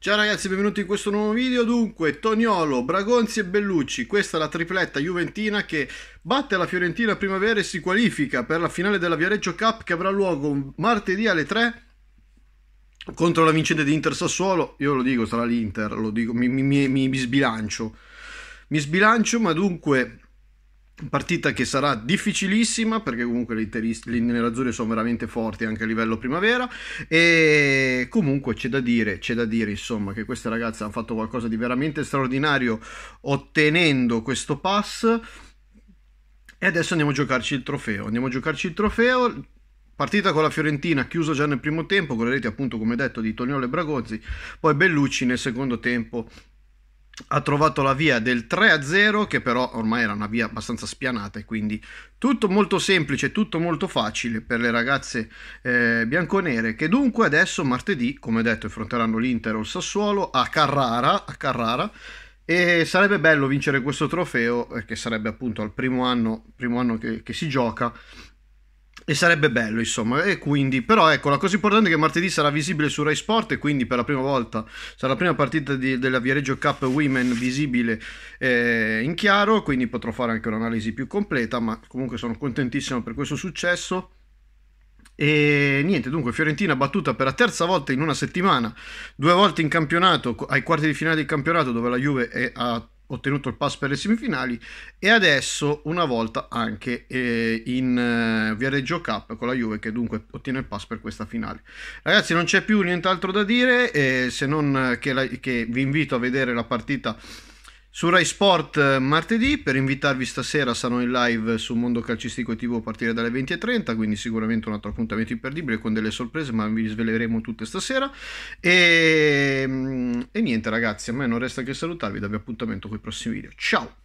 Ciao ragazzi, benvenuti in questo nuovo video. Dunque, Toniolo, Bragonzi e Bellucci, questa è la tripletta juventina che batte la Fiorentina a primavera e si qualifica per la finale della Viareggio Cup che avrà luogo martedì alle 3 contro la vincente di Inter Sassuolo. Io lo dico, sarà l'Inter, lo dico, mi, mi, mi, mi sbilancio. Mi sbilancio, ma dunque Partita che sarà difficilissima perché comunque le, interis- le sono veramente forti anche a livello primavera e comunque c'è da dire, c'è da dire insomma che queste ragazze hanno fatto qualcosa di veramente straordinario ottenendo questo pass e adesso andiamo a giocarci il trofeo, andiamo a giocarci il trofeo, Partita con la Fiorentina chiusa già nel primo tempo con le reti appunto come detto di Tognolo e Bragozzi, poi Bellucci nel secondo tempo ha trovato la via del 3-0 che però ormai era una via abbastanza spianata e quindi tutto molto semplice, tutto molto facile per le ragazze eh, bianconere che dunque adesso martedì, come detto, affronteranno l'Inter o il Sassuolo a Carrara, a Carrara e sarebbe bello vincere questo trofeo eh, che sarebbe appunto al primo anno, primo anno che, che si gioca e sarebbe bello, insomma. E quindi, però, ecco, la cosa importante è che martedì sarà visibile su Rai Sport e quindi per la prima volta sarà la prima partita di, della Viareggio Cup Women visibile eh, in chiaro, quindi potrò fare anche un'analisi più completa, ma comunque sono contentissimo per questo successo. E niente, dunque Fiorentina battuta per la terza volta in una settimana, due volte in campionato, ai quarti di finale del campionato dove la Juve è a ottenuto il pass per le semifinali e adesso una volta anche eh, in eh, Viareggio Cup con la Juve che dunque ottiene il pass per questa finale ragazzi non c'è più nient'altro da dire eh, se non che, la, che vi invito a vedere la partita su Rai Sport eh, martedì. Per invitarvi stasera sarò in live su Mondo Calcistico e TV a partire dalle 20.30, quindi sicuramente un altro appuntamento imperdibile con delle sorprese, ma vi sveleremo tutte stasera. E, mm, e niente ragazzi, a me non resta che salutarvi, darvi appuntamento con i prossimi video. Ciao!